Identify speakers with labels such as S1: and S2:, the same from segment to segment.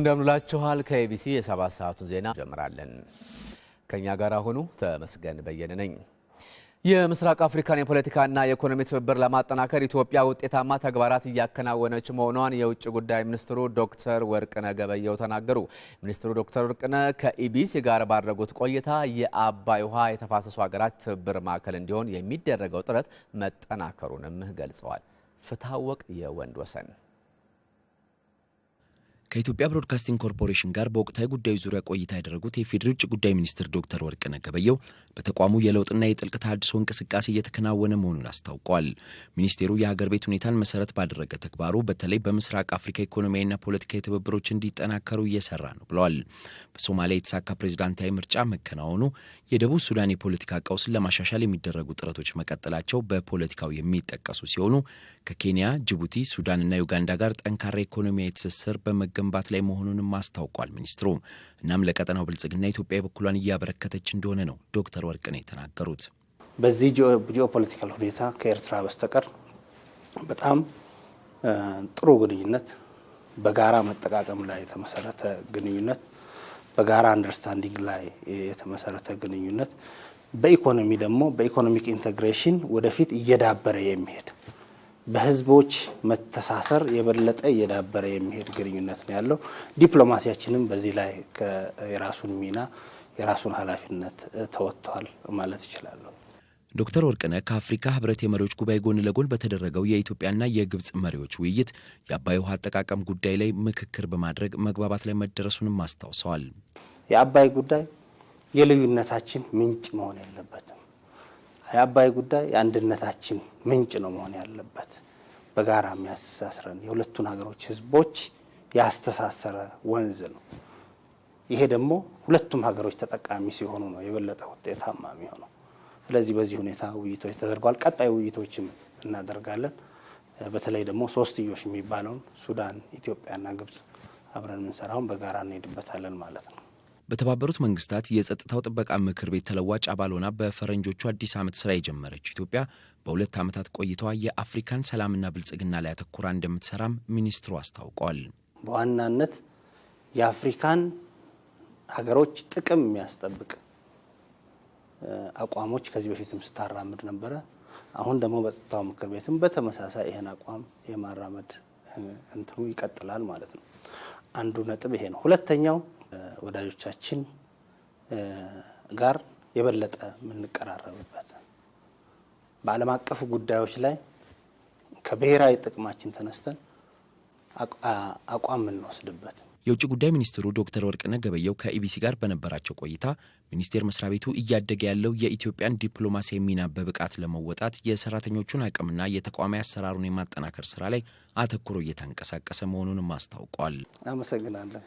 S1: እንደምንላችኋል ከኤቢሲ የሰባት ሰዓቱን ዜና ጀምራለን። ከእኛ ጋር አሁኑ ተመስገን በየነ ነኝ። የምስራቅ አፍሪካን የፖለቲካና የኢኮኖሚ ትብብር ለማጠናከር ኢትዮጵያ ውጤታማ ተግባራት እያከናወነች መሆኗን የውጭ ጉዳይ ሚኒስትሩ ዶክተር ወርቅነህ ገበየሁ ተናገሩ። ሚኒስትሩ ዶክተር ወርቅነህ ከኢቢሲ ጋር ባድረጉት ቆይታ የአባይ ውሃ የተፋሰሱ ሀገራት ትብብር ማዕከል እንዲሆን የሚደረገው ጥረት መጠናከሩንም ገልጸዋል። ፍታወቅ የወንድ ወሰን
S2: ከኢትዮጵያ ብሮድካስቲንግ ኮርፖሬሽን ጋር በወቅታዊ ጉዳዩ ዙሪያ ቆይታ ያደረጉት የፌዴሪ ውጭ ጉዳይ ሚኒስትር ዶክተር ወርቅነህ ገበየሁ በተቋሙ የለውጥና የጥልቅ ተሃድሶ እንቅስቃሴ እየተከናወነ መሆኑን አስታውቀዋል። ሚኒስቴሩ የሀገር ቤት ሁኔታን መሰረት ባደረገ ተግባሩ በተለይ በምስራቅ አፍሪካ ኢኮኖሚያዊና ፖለቲካዊ ትብብሮች እንዲጠናከሩ እየሰራ ነው ብለዋል። በሶማሊያ የተሳካ ፕሬዝዳንታዊ ምርጫ መከናወኑ፣ የደቡብ ሱዳን የፖለቲካ ቀውስን ለማሻሻል የሚደረጉ ጥረቶች መቀጠላቸው በፖለቲካው የሚጠቀሱ ሲሆኑ ከኬንያ፣ ጅቡቲ፣ ሱዳንና ዩጋንዳ ጋር ጠንካራ ኢኮኖሚያዊ ትስስር በመገ በመገንባት ላይ መሆኑንም አስታውቋል ሚኒስትሩ። እናም ለቀጠናው ብልጽግና ኢትዮጵያ የበኩሏን እያበረከተች እንደሆነ ነው ዶክተር ወርቅነህ የተናገሩት።
S3: በዚህ ጂኦፖለቲካል ሁኔታ ከኤርትራ በስተቀር በጣም ጥሩ ግንኙነት፣ በጋራ መጠቃቀም ላይ የተመሰረተ ግንኙነት፣ በጋራ አንደርስታንዲንግ ላይ የተመሰረተ ግንኙነት፣ በኢኮኖሚ ደግሞ በኢኮኖሚክ ኢንቴግሬሽን ወደፊት እየዳበረ የሚሄድ በህዝቦች መተሳሰር የበለጠ እየዳበረ የሚሄድ ግንኙነት ነው ያለው። ዲፕሎማሲያችንም በዚህ ላይ የራሱን ሚና የራሱን ኃላፊነት ተወጥቷል ማለት ይችላለሁ።
S2: ዶክተር ወርቅነህ ከአፍሪካ ህብረት የመሪዎች ጉባኤ ጎን ለጎን በተደረገው የኢትዮጵያና የግብፅ መሪዎች ውይይት የአባይ ውሃ አጠቃቀም ጉዳይ ላይ ምክክር በማድረግ መግባባት ላይ መደረሱንም አስታውሰዋል።
S3: የአባይ ጉዳይ የልዩነታችን ምንጭ መሆን የለበትም። የአባይ ጉዳይ የአንድነታችን ምንጭ ነው መሆን ያለበት። በጋራ የሚያስተሳስረን የሁለቱን ሀገሮች ህዝቦች ያስተሳሰረ ወንዝ ነው። ይሄ ደግሞ ሁለቱም ሀገሮች ተጠቃሚ ሲሆኑ ነው የበለጠ ውጤታማ የሚሆነው። ስለዚህ በዚህ ሁኔታ ውይይቶች ተደርጓል። ቀጣይ ውይይቶችም እናደርጋለን። በተለይ ደግሞ ሶስትዮሽ የሚባለውን ሱዳን፣ ኢትዮጵያና ግብጽ አብረን የምንሰራውን በጋራ እንሄድበታለን ማለት ነው።
S2: በተባበሩት መንግስታት የጸጥታው ጥበቃ ምክር ቤት ተለዋጭ አባል ሆና በፈረንጆቹ አዲስ ዓመት ስራ የጀመረች ኢትዮጵያ በሁለት ዓመታት ቆይታዋ የአፍሪካን ሰላምና ብልጽግና ላይ አተኩራ እንደምትሰራም ሚኒስትሩ አስታውቀዋል።
S3: በዋናነት የአፍሪካን ሀገሮች ጥቅም የሚያስጠብቅ አቋሞች ከዚህ በፊትም ስታራምድ ነበረ። አሁን ደግሞ በጸጥታው ምክር ቤትም በተመሳሳይ ይህን አቋም የማራመድ እንትኑ ይቀጥላል ማለት ነው። አንዱ ነጥብ ይሄ ነው። ሁለተኛው ወዳጆቻችን ጋር የበለጠ የምንቀራረብበት በዓለም አቀፍ ጉዳዮች ላይ ከብሔራዊ ጥቅማችን ተነስተን አቋም የምንወስድበት
S2: የውጭ ጉዳይ ሚኒስትሩ ዶክተር ወርቅነህ ገበየሁ ከኢቢሲ ጋር በነበራቸው ቆይታ ሚኒስቴር መስሪያ ቤቱ እያደገ ያለው የኢትዮጵያን ዲፕሎማሲያዊ ሚና በብቃት ለመወጣት የሰራተኞቹን አቅምና የተቋማዊ አሰራሩን የማጠናከር ስራ ላይ አተኩሮ እየተንቀሳቀሰ መሆኑንም አስታውቋል።
S3: አመሰግናለሁ።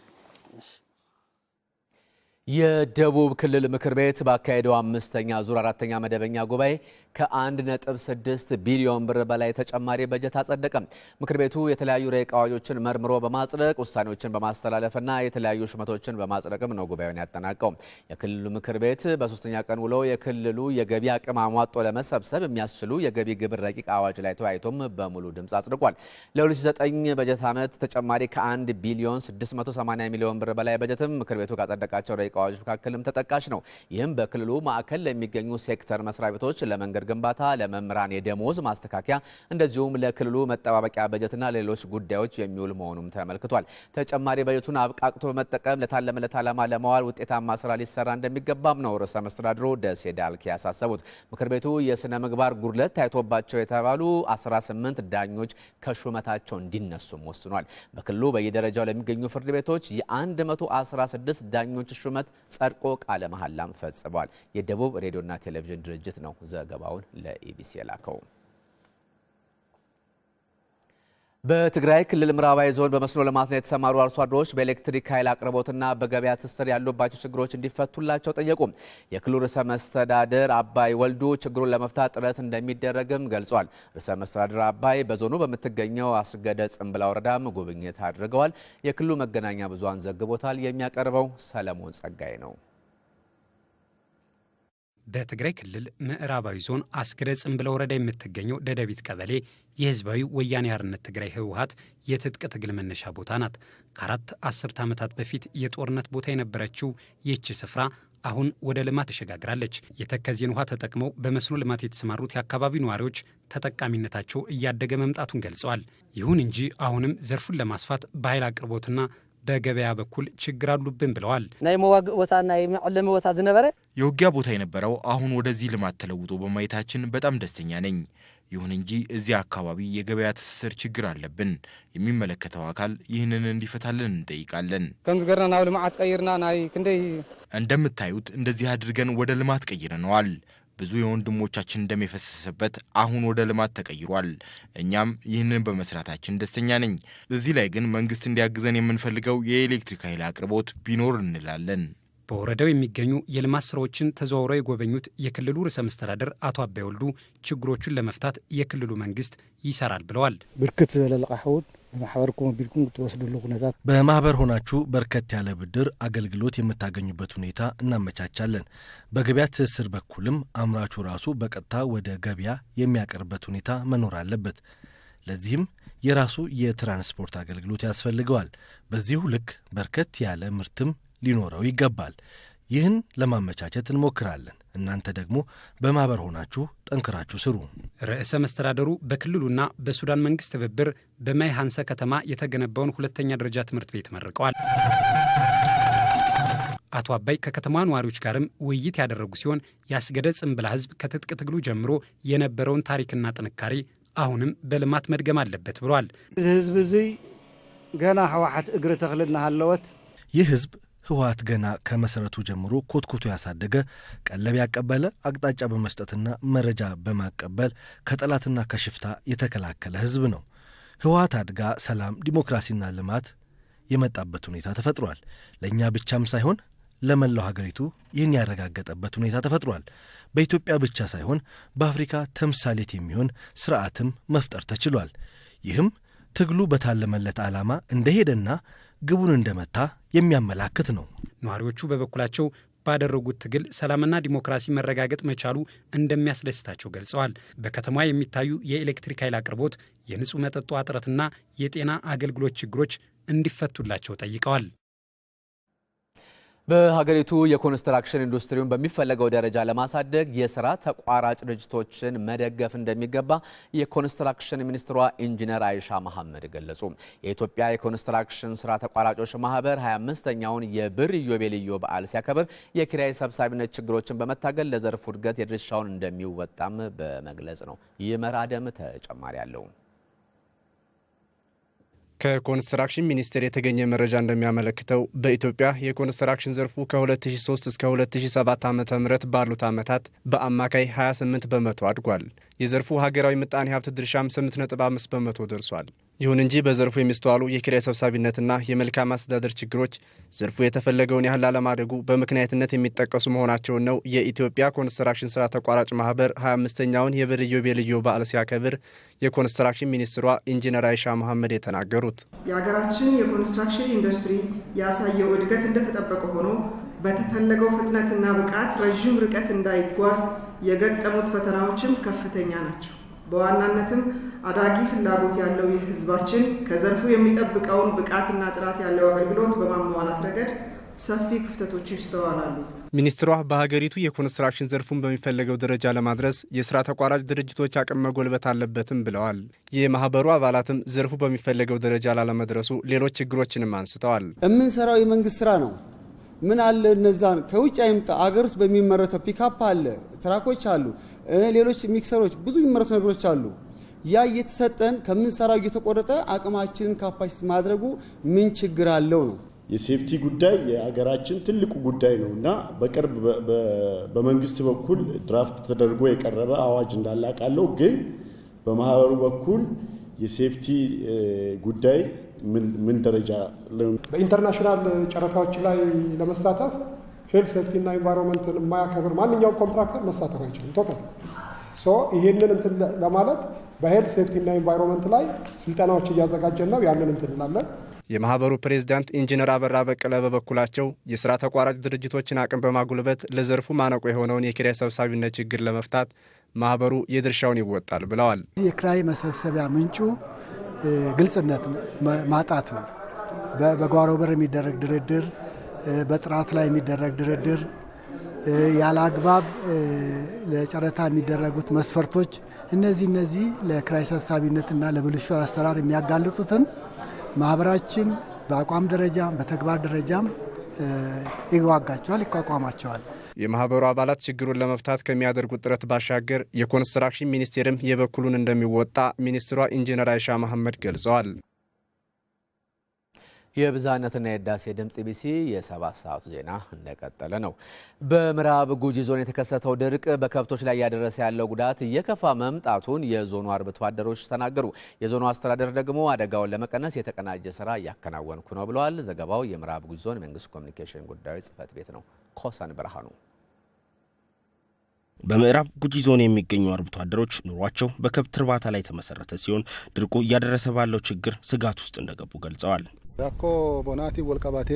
S2: የደቡብ ክልል ምክር
S1: ቤት ባካሄደው አምስተኛ ዙር አራተኛ መደበኛ ጉባኤ ከ1.6 ቢሊዮን ብር በላይ ተጨማሪ በጀት አጸደቀም። ምክር ቤቱ የተለያዩ ረቂቅ አዋጆችን መርምሮ በማጽደቅ ውሳኔዎችን በማስተላለፍና የተለያዩ ሹመቶችን በማጽደቅም ነው ጉባኤውን ያጠናቀው። የክልሉ ምክር ቤት በሶስተኛ ቀን ውሎ የክልሉ የገቢ አቅም አሟጦ ለመሰብሰብ የሚያስችሉ የገቢ ግብር ረቂቅ አዋጅ ላይ ተወያይቶም በሙሉ ድምፅ አጽድቋል። ለ2009 በጀት ዓመት ተጨማሪ ከ1 ቢሊዮን 680 ሚሊዮን ብር በላይ በጀትም ምክር ቤቱ ካጸደቃቸው ረቂቅ አዋጆች መካከልም ተጠቃሽ ነው። ይህም በክልሉ ማዕከል ለሚገኙ ሴክተር መስሪያ ቤቶች ለመንገድ ግንባታ፣ ለመምህራን የደሞዝ ማስተካከያ እንደዚሁም ለክልሉ መጠባበቂያ በጀትና ሌሎች ጉዳዮች የሚውል መሆኑም ተመልክቷል። ተጨማሪ በጀቱን አብቃቅቶ በመጠቀም ለታለመለት ዓላማ ለመዋል ውጤታማ ስራ ሊሰራ እንደሚገባም ነው ርዕሰ መስተዳድሩ ደሴ ዳልኬ ያሳሰቡት። ምክር ቤቱ የስነ ምግባር ጉድለት ታይቶባቸው የተባሉ 18 ዳኞች ከሹመታቸው እንዲነሱም ወስኗል። በክልሉ በየደረጃው ለሚገኙ ፍርድ ቤቶች የ116 ዳኞች ሹመት ዓመት ጸድቆ ቃለ መሐላም ፈጽሟል። የደቡብ ሬዲዮና ቴሌቪዥን ድርጅት ነው ዘገባውን ለኢቢሲ የላከው። በትግራይ ክልል ምዕራባዊ ዞን በመስኖ ላይ የተሰማሩ አርሶ አደሮች በኤሌክትሪክ ኃይል አቅርቦትና በገበያ ትስስር ያሉባቸው ችግሮች እንዲፈቱላቸው ጠየቁ። የክልሉ ርዕሰ መስተዳድር አባይ ወልዱ ችግሩን ለመፍታት ጥረት እንደሚደረግም ገልጿል። ርዕሰ መስተዳድር አባይ በዞኑ በምትገኘው አስገደ ጽንብላ ወረዳም ጉብኝት አድርገዋል። የክልሉ መገናኛ ብዙሃን ዘግቦታል። የሚያቀርበው ሰለሞን ጸጋይ ነው።
S4: በትግራይ ክልል ምዕራባዊ ዞን አስገደ ጽምብለ ወረዳ የምትገኘው ደደቢት ቀበሌ የህዝባዊ ወያኔ ሓርነት ትግራይ ህወሀት የትጥቅ ትግል መነሻ ቦታ ናት። ከአራት አስርት ዓመታት በፊት የጦርነት ቦታ የነበረችው ይህች ስፍራ አሁን ወደ ልማት ተሸጋግራለች። የተከዜን ውሃ ተጠቅመው በመስኖ ልማት የተሰማሩት የአካባቢው ነዋሪዎች ተጠቃሚነታቸው እያደገ መምጣቱን ገልጸዋል። ይሁን እንጂ አሁንም ዘርፉን ለማስፋት በኃይል አቅርቦትና በገበያ በኩል ችግር አሉብን ብለዋል።
S3: ናይ መዋግእ ቦታ ናይ መዕለሚ ቦታ ዝነበረ
S5: የውጊያ ቦታ የነበረው አሁን ወደዚህ ልማት ተለውጦ በማየታችን በጣም ደስተኛ ነኝ። ይሁን እንጂ እዚህ አካባቢ የገበያ ትስስር ችግር አለብን። የሚመለከተው አካል ይህንን እንዲፈታልን እንጠይቃለን። ከምዝገርና ናብ ልምዓት ቀይርና ናይ ክንደይ እንደምታዩት እንደዚህ አድርገን ወደ ልማት ቀይረነዋል። ብዙ የወንድሞቻችን ደም የፈሰሰበት አሁን ወደ ልማት ተቀይሯል። እኛም ይህንን በመስራታችን ደስተኛ ነኝ። እዚህ ላይ ግን መንግስት እንዲያግዘን የምንፈልገው የኤሌክትሪክ ኃይል አቅርቦት ቢኖር እንላለን። በወረዳው
S4: የሚገኙ የልማት ስራዎችን ተዘዋውረው የጎበኙት የክልሉ ርዕሰ መስተዳደር አቶ አባይ ወልዱ ችግሮቹን ለመፍታት የክልሉ መንግስት ይሰራል ብለዋል።
S3: ብርክት ዝበለ
S6: በማህበር ሆናችሁ በርከት ያለ ብድር አገልግሎት የምታገኙበት ሁኔታ እናመቻቻለን። በገበያ ትስስር በኩልም አምራቹ ራሱ በቀጥታ ወደ ገበያ የሚያቀርበት ሁኔታ መኖር አለበት። ለዚህም የራሱ የትራንስፖርት አገልግሎት ያስፈልገዋል። በዚሁ ልክ በርከት ያለ ምርትም ሊኖረው ይገባል። ይህን ለማመቻቸት እንሞክራለን። እናንተ ደግሞ በማህበር ሆናችሁ ጠንክራችሁ ስሩ።
S4: ርዕሰ መስተዳደሩ በክልሉና በሱዳን መንግስት ትብብር በማይ ሀንሰ ከተማ የተገነባውን ሁለተኛ ደረጃ ትምህርት ቤት መርቀዋል። አቶ አባይ ከከተማ ነዋሪዎች ጋርም ውይይት ያደረጉ ሲሆን ያስገደ ጽንብላ ህዝብ ከትጥቅ ትግሉ ጀምሮ የነበረውን ታሪክና ጥንካሬ አሁንም በልማት መድገም አለበት ብሏል።
S3: እዚ ህዝብ እዚ ገና ህወሓት እግሪ
S6: ተኽሊ እናሃለወት ይህ ህዝብ ህወሀት ገና ከመሰረቱ ጀምሮ ኮትኮቶ ያሳደገ ቀለብ ያቀበለ አቅጣጫ በመስጠትና መረጃ በማቀበል ከጠላትና ከሽፍታ የተከላከለ ህዝብ ነው። ህወሀት አድጋ ሰላም፣ ዲሞክራሲና ልማት የመጣበት ሁኔታ ተፈጥሯል። ለእኛ ብቻም ሳይሆን ለመላው ሀገሪቱ ይህን ያረጋገጠበት ሁኔታ ተፈጥሯል። በኢትዮጵያ ብቻ ሳይሆን በአፍሪካ ተምሳሌት የሚሆን ስርዓትም መፍጠር ተችሏል። ይህም ትግሉ በታለመለት ዓላማ እንደሄደና ግቡን እንደመታ የሚያመላክት ነው።
S4: ነዋሪዎቹ በበኩላቸው ባደረጉት ትግል ሰላምና ዲሞክራሲ መረጋገጥ መቻሉ እንደሚያስደስታቸው ገልጸዋል። በከተማ የሚታዩ የኤሌክትሪክ ኃይል አቅርቦት፣ የንጹህ መጠጥ እጥረትና የጤና አገልግሎት ችግሮች እንዲፈቱላቸው ጠይቀዋል።
S1: በሀገሪቱ የኮንስትራክሽን ኢንዱስትሪውን በሚፈለገው ደረጃ ለማሳደግ የስራ ተቋራጭ ድርጅቶችን መደገፍ እንደሚገባ የኮንስትራክሽን ሚኒስትሯ ኢንጂነር አይሻ መሐመድ ገለጹ። የኢትዮጵያ የኮንስትራክሽን ስራ ተቋራጮች ማህበር 25ኛውን የብር ኢዮቤልዩ በዓል ሲያከብር የኪራይ ሰብሳቢነት ችግሮችን በመታገል ለዘርፉ እድገት የድርሻውን እንደሚወጣም በመግለጽ ነው። ይመር ተጨማሪ አለው።
S7: ከኮንስትራክሽን ሚኒስቴር የተገኘ መረጃ እንደሚያመለክተው በኢትዮጵያ የኮንስትራክሽን ዘርፉ ከ2003 እስከ 2007 ዓ ም ባሉት ዓመታት በአማካይ 28 በመቶ አድጓል። የዘርፉ ሀገራዊ ምጣኔ ሀብት ድርሻም 8.5 በመቶ ደርሷል። ይሁን እንጂ በዘርፉ የሚስተዋሉ የኪራይ ሰብሳቢነትና የመልካም አስተዳደር ችግሮች ዘርፉ የተፈለገውን ያህል አለማደጉ በምክንያትነት የሚጠቀሱ መሆናቸውን ነው የኢትዮጵያ ኮንስትራክሽን ስራ ተቋራጭ ማህበር 25ኛውን የብር ኢዮቤልዩ በዓል ሲያከብር የኮንስትራክሽን ሚኒስትሯ ኢንጂነር አይሻ መሐመድ የተናገሩት።
S5: የሀገራችን የኮንስትራክሽን ኢንዱስትሪ ያሳየው እድገት እንደተጠበቀ ሆኖ በተፈለገው ፍጥነትና ብቃት ረዥም ርቀት እንዳይጓዝ የገጠሙት ፈተናዎችም ከፍተኛ ናቸው። በዋናነትም አዳጊ ፍላጎት ያለው ይህ ህዝባችን ከዘርፉ የሚጠብቀውን ብቃትና ጥራት ያለው አገልግሎት በማሟላት ረገድ ሰፊ ክፍተቶች ይስተዋላሉ።
S7: ሚኒስትሯ በሀገሪቱ የኮንስትራክሽን ዘርፉን በሚፈለገው ደረጃ ለማድረስ የስራ ተቋራጭ ድርጅቶች አቅም መጎልበት አለበትም ብለዋል። የማህበሩ አባላትም ዘርፉ በሚፈለገው ደረጃ ላለመድረሱ ሌሎች ችግሮችንም አንስተዋል።
S3: የምንሰራው የመንግስት ስራ ነው። ምን አለ እነዛን ከውጭ አይምጣ፣ አገር ውስጥ በሚመረተው ፒካፕ አለ፣ ትራኮች አሉ፣ ሌሎች ሚክሰሮች፣ ብዙ የሚመረቱ ነገሮች አሉ። ያ እየተሰጠን ከምንሰራው እየተቆረጠ አቅማችንን ካፓሲቲ ማድረጉ ምን ችግር
S5: አለው ነው። የሴፍቲ ጉዳይ የሀገራችን ትልቁ ጉዳይ ነው እና በቅርብ በመንግስት በኩል ድራፍት ተደርጎ የቀረበ አዋጅ እንዳላቃለው ግን በማህበሩ በኩል የሴፍቲ ጉዳይ ምን ደረጃ
S7: በኢንተርናሽናል ጨረታዎች ላይ ለመሳተፍ ሴፍቲ ሴፍቲና ኢንቫይሮንመንትን የማያከብር ማንኛውም ኮንትራክተር መሳተፍ አይችልም። ቶታል ሶ ይህንን እንትን ለማለት
S4: ሴፍቲ እና ኢንቫይሮንመንት ላይ ስልጠናዎች እያዘጋጀን ነው። ያንን እንትን
S7: የማህበሩ ፕሬዝዳንት ኢንጂነር አበራ በቀለ በበኩላቸው የስራ ተቋራጭ ድርጅቶችን አቅም በማጉልበት ለዘርፉ ማነቆ የሆነውን የኪራይ ሰብሳቢነት ችግር ለመፍታት ማህበሩ የድርሻውን ይወጣል ብለዋል። የክራይ
S3: መሰብሰቢያ ምንጩ ግልጽነት ማጣት ነው። በጓሮ በር የሚደረግ ድርድር፣ በጥራት ላይ የሚደረግ ድርድር፣ ያለ አግባብ ለጨረታ የሚደረጉት መስፈርቶች፣ እነዚህ እነዚህ ለኪራይ ሰብሳቢነትና ለብልሹ አሰራር የሚያጋልጡትን ማህበራችን በአቋም ደረጃም በተግባር ደረጃም ይዋጋቸዋል፣ ይቋቋማቸዋል።
S7: የማህበሩ አባላት ችግሩን ለመፍታት ከሚያደርጉት ጥረት ባሻገር የኮንስትራክሽን ሚኒስቴርም የበኩሉን እንደሚወጣ
S1: ሚኒስትሯ ኢንጂነር አይሻ መሐመድ ገልጸዋል። የብዝሃነትና የህዳሴ ድምፅ ኢቢሲ የሰባት ሰዓቱ ዜና እንደቀጠለ ነው። በምዕራብ ጉጂ ዞን የተከሰተው ድርቅ በከብቶች ላይ እያደረሰ ያለው ጉዳት እየከፋ መምጣቱን የዞኑ አርብቶ አደሮች ተናገሩ። የዞኑ አስተዳደር ደግሞ አደጋውን ለመቀነስ የተቀናጀ ስራ እያከናወንኩ ነው ብለዋል። ዘገባው የምዕራብ ጉጂ ዞን መንግስት ኮሚኒኬሽን ጉዳዮች ጽህፈት ቤት ነው። ኮሰን ብርሃኑ
S5: በምዕራብ ጉጂ ዞን የሚገኙ አርብቶ አደሮች ኑሯቸው በከብት እርባታ ላይ የተመሰረተ ሲሆን ድርቁ እያደረሰ ባለው ችግር ስጋት ውስጥ እንደገቡ ገልጸዋል።
S3: ራኮ ቦናቲ ወልቀባቴ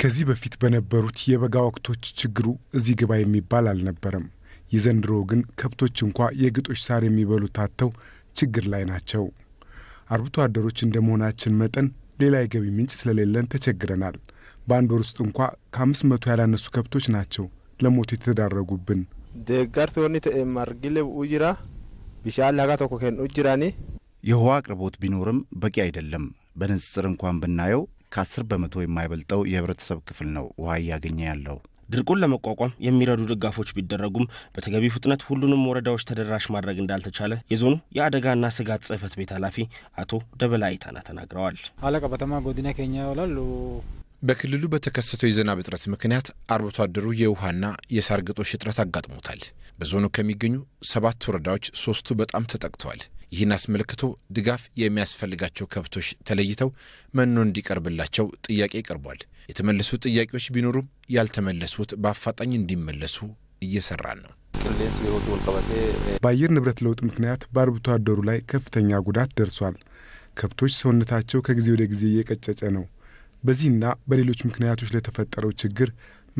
S7: ከዚህ በፊት በነበሩት የበጋ ወቅቶች ችግሩ እዚህ ግባ የሚባል አልነበረም። የዘንድሮ ግን ከብቶች እንኳ የግጦሽ ሳር የሚበሉ ታተው ችግር ላይ ናቸው። አርብቶ አደሮች እንደ መሆናችን መጠን ሌላ የገቢ ምንጭ ስለሌለን ተቸግረናል። በአንድ ወር ውስጥ እንኳ ከአምስት መቶ ያላነሱ ከብቶች ናቸው ለሞቱ የተዳረጉብን። ደጋርቶኒ ማርጊሌ ኡጅራ ቢሻል ሀጋ ቶኮ የውሃ አቅርቦት ቢኖርም በቂ አይደለም። በንጽጽር እንኳን ብናየው ከ10 በመቶ የማይበልጠው የህብረተሰብ ክፍል ነው ውሃ እያገኘ ያለው። ድርቁን ለመቋቋም
S5: የሚረዱ ድጋፎች ቢደረጉም በተገቢ ፍጥነት ሁሉንም ወረዳዎች ተደራሽ ማድረግ እንዳልተቻለ የዞኑ የአደጋና ስጋት ጽህፈት ቤት ኃላፊ አቶ ደበላ አይታና ተናግረዋል።
S4: አለቃ በተማ ጎዲና ኬኛ ይውላሉ።
S7: በክልሉ በተከሰተው የዝናብ እጥረት ምክንያት አርብቶ አደሩ የውሃና የሳር ግጦሽ እጥረት አጋጥሞታል። በዞኑ ከሚገኙ ሰባት ወረዳዎች ሶስቱ በጣም ተጠቅተዋል። ይህን አስመልክቶ ድጋፍ የሚያስፈልጋቸው ከብቶች ተለይተው መኖ እንዲቀርብላቸው ጥያቄ ቀርቧል። የተመለሱ ጥያቄዎች ቢኖሩም ያልተመለሱት በአፋጣኝ እንዲመለሱ እየሰራን ነው። በአየር ንብረት ለውጥ ምክንያት በአርብቶ አደሩ ላይ ከፍተኛ ጉዳት ደርሷል። ከብቶች ሰውነታቸው ከጊዜ ወደ ጊዜ እየቀጨጨ ነው። በዚህና በሌሎች ምክንያቶች ለተፈጠረው ችግር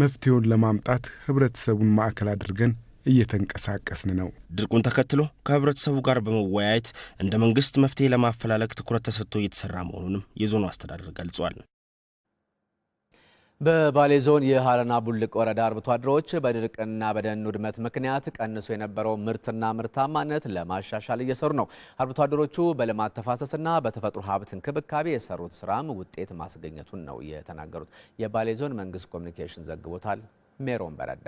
S7: መፍትሄውን ለማምጣት ህብረተሰቡን ማዕከል አድርገን እየተንቀሳቀስን ነው። ድርቁን ተከትሎ
S5: ከህብረተሰቡ ጋር በመወያየት እንደ መንግስት መፍትሄ ለማፈላለግ ትኩረት ተሰጥቶ እየተሰራ መሆኑንም የዞኑ አስተዳደር ገልጿል።
S1: በባሌ ዞን የሀረና ቡልቅ ወረዳ አርብቶ አደሮች በድርቅና በደን ውድመት ምክንያት ቀንሶ የነበረው ምርትና ምርታማነት ለማሻሻል እየሰሩ ነው። አርብቶ አደሮቹ በልማት ተፋሰስና በተፈጥሮ ሀብት እንክብካቤ የሰሩት ስራም ውጤት ማስገኘቱን ነው የተናገሩት። የባሌ ዞን መንግስት ኮሚኒኬሽን ዘግቦታል። ሜሮን በረዳ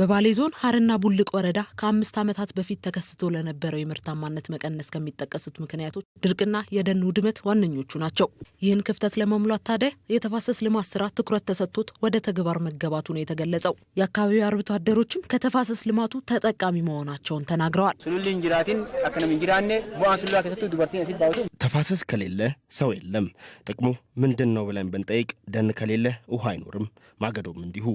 S1: በባሌ
S4: ዞን ሀረና ቡልቅ ወረዳ ከአምስት ዓመታት በፊት ተከስቶ ለነበረው የምርታማነት መቀነስ ከሚጠቀሱት ምክንያቶች ድርቅና የደን ውድመት ዋነኞቹ ናቸው። ይህን ክፍተት ለመሙላት ታዲያ የተፋሰስ ልማት ስራ ትኩረት ተሰጥቶት ወደ ተግባር መገባቱ ነው የተገለጸው። የአካባቢው አርብቶ አደሮችም ከተፋሰስ ልማቱ ተጠቃሚ መሆናቸውን ተናግረዋል።
S5: ተፋሰስ ከሌለ ሰው የለም። ጥቅሙ ምንድን ነው ብለን ብንጠይቅ ደን ከሌለ ውሃ አይኖርም፣ ማገዶም እንዲሁ።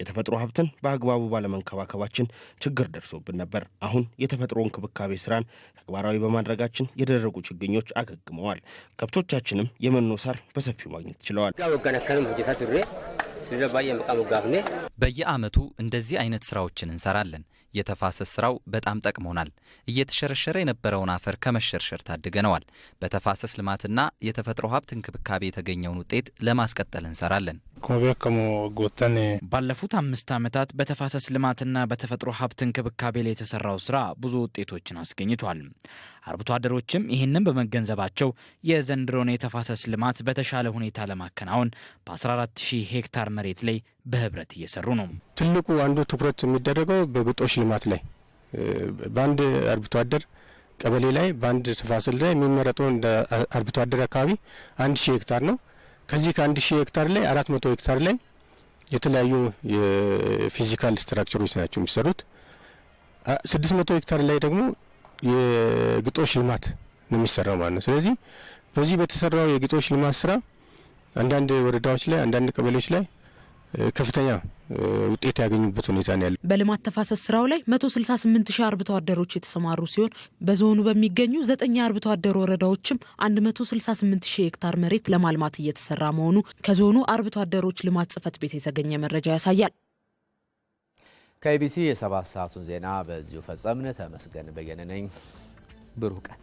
S5: የተፈጥሮ ሀብትን በአግባቡ ባለመንከባከባችን ችግር ደርሶብን ነበር። አሁን የተፈጥሮ እንክብካቤ ስራን ተግባራዊ በማድረጋችን የደረጉ ችግኞች አገግመዋል። ከብቶቻችንም የመኖ ሳር በሰፊው ማግኘት ችለዋል። በየአመቱ እንደዚህ አይነት ስራዎችን
S3: እንሰራለን። የተፋሰስ ስራው በጣም ጠቅሞናል። እየተሸረሸረ የነበረውን አፈር ከመሸርሸር ታድገነዋል። በተፋሰስ ልማትና የተፈጥሮ ሀብት እንክብካቤ የተገኘውን ውጤት ለማስቀጠል እንሰራለን።
S2: ባለፉት አምስት ዓመታት በተፋሰስ ልማትና በተፈጥሮ ሀብት እንክብካቤ ላይ የተሰራው ስራ ብዙ ውጤቶችን አስገኝቷል። አርብቶ አደሮችም ይህንን በመገንዘባቸው የዘንድሮን የተፋሰስ ልማት በተሻለ ሁኔታ ለማከናወን በ140 ሄክታር መሬት ላይ በህብረት እየሰሩ ነው።
S3: ትልቁ አንዱ ትኩረት የሚደረገው በግጦሽ ልማት ላይ በአንድ አርብቶ አደር ቀበሌ ላይ በአንድ ተፋሰስ ላይ የሚመረጠው እንደ አርብቶ አደር አካባቢ አንድ ሺህ ሄክታር ነው። ከዚህ ከአንድ ሺህ ሄክታር ላይ አራት መቶ ሄክታር ላይ የተለያዩ የፊዚካል ስትራክቸሮች ናቸው የሚሰሩት። ስድስት መቶ ሄክታር ላይ ደግሞ የግጦሽ ልማት ነው የሚሰራው ማለት ነው። ስለዚህ በዚህ በተሰራው የግጦሽ ልማት ስራ አንዳንድ ወረዳዎች ላይ አንዳንድ ቀበሌዎች ላይ ከፍተኛ ውጤት ያገኙበት ሁኔታ ነው ያለው።
S4: በልማት ተፋሰስ ስራው ላይ 168 ሺህ አርብቶ አደሮች የተሰማሩ ሲሆን በዞኑ በሚገኙ ዘጠኝ የአርብቶ አደር ወረዳዎችም 168 ሺህ ሄክታር መሬት ለማልማት እየተሰራ መሆኑ ከዞኑ አርብቶ አደሮች ልማት ጽህፈት ቤት የተገኘ መረጃ ያሳያል።
S1: ከኢቢሲ የሰባት ሰዓቱን ዜና በዚሁ ፈጸምን። ተመስገን በየነ ነኝ። ብሩህ ቀን